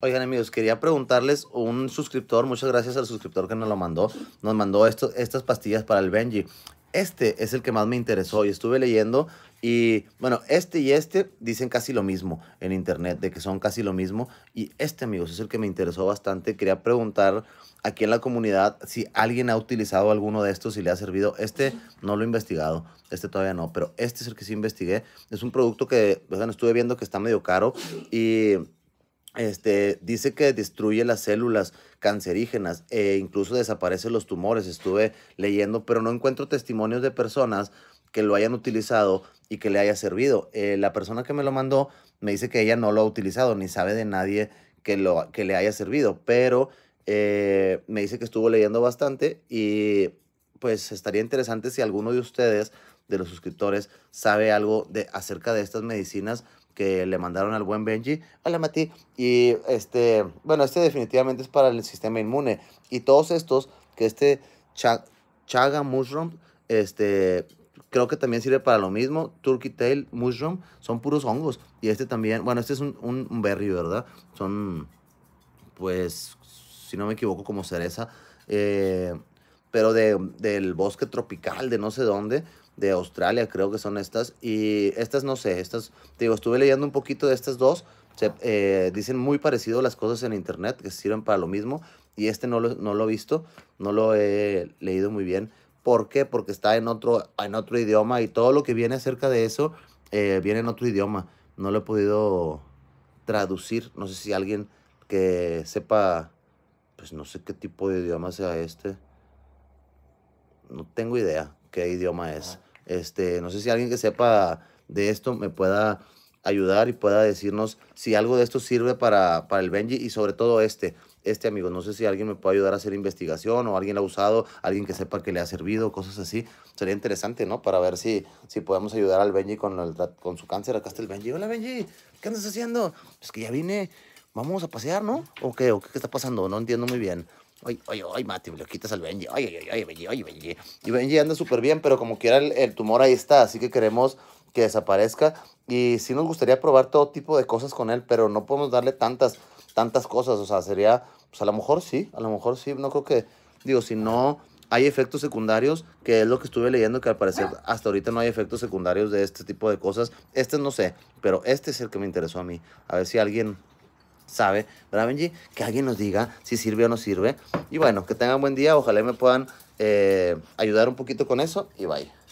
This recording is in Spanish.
Oigan amigos, quería preguntarles un suscriptor, muchas gracias al suscriptor que nos lo mandó, nos mandó esto, estas pastillas para el Benji. Este es el que más me interesó y estuve leyendo y bueno, este y este dicen casi lo mismo en internet, de que son casi lo mismo y este amigos es el que me interesó bastante. Quería preguntar aquí en la comunidad si alguien ha utilizado alguno de estos y le ha servido. Este no lo he investigado, este todavía no, pero este es el que sí investigué. Es un producto que, pues, bueno, estuve viendo que está medio caro y este, dice que destruye las células cancerígenas e incluso desaparece los tumores. Estuve leyendo, pero no encuentro testimonios de personas que lo hayan utilizado y que le haya servido. Eh, la persona que me lo mandó me dice que ella no lo ha utilizado, ni sabe de nadie que, que le haya servido, pero eh, me dice que estuvo leyendo bastante y pues estaría interesante si alguno de ustedes, de los suscriptores, sabe algo de, acerca de estas medicinas que le mandaron al buen Benji. Hola Mati. Y este, bueno, este definitivamente es para el sistema inmune. Y todos estos, que este chaga mushroom, este, creo que también sirve para lo mismo. Turkey tail, mushroom, son puros hongos. Y este también, bueno, este es un, un berry, ¿verdad? Son, pues, si no me equivoco, como cereza. Eh, pero de, del bosque tropical, de no sé dónde, de Australia creo que son estas, y estas no sé, estas, digo, estuve leyendo un poquito de estas dos, eh, dicen muy parecido las cosas en internet, que sirven para lo mismo, y este no lo, no lo he visto, no lo he leído muy bien. ¿Por qué? Porque está en otro, en otro idioma y todo lo que viene acerca de eso eh, viene en otro idioma. No lo he podido traducir. No sé si alguien que sepa, pues no sé qué tipo de idioma sea este no tengo idea qué idioma es. Este, no sé si alguien que sepa de esto me pueda ayudar y pueda decirnos si algo de esto sirve para, para el Benji y sobre todo este, este amigo. No sé si alguien me puede ayudar a hacer investigación o alguien ha usado, alguien que sepa que le ha servido, cosas así. Sería interesante, ¿no? Para ver si, si podemos ayudar al Benji con, con su cáncer. Acá está el Benji. Hola, Benji. ¿Qué andas haciendo? Es pues que ya vine. Vamos a pasear, ¿no? ¿O qué? ¿O qué está pasando? No entiendo muy bien. Ay, ay, ay, Mati, le quitas al Benji. Oye, oye, ay, Benji, oye, Benji. Y Benji anda súper bien, pero como quiera el, el tumor ahí está, así que queremos que desaparezca. Y sí nos gustaría probar todo tipo de cosas con él, pero no podemos darle tantas, tantas cosas. O sea, sería, pues a lo mejor sí, a lo mejor sí. No creo que, digo, si no hay efectos secundarios, que es lo que estuve leyendo, que al parecer hasta ahorita no hay efectos secundarios de este tipo de cosas. Este no sé, pero este es el que me interesó a mí. A ver si alguien sabe, ¿verdad, Benji? Que alguien nos diga si sirve o no sirve. Y bueno, que tengan buen día. Ojalá me puedan eh, ayudar un poquito con eso. Y bye.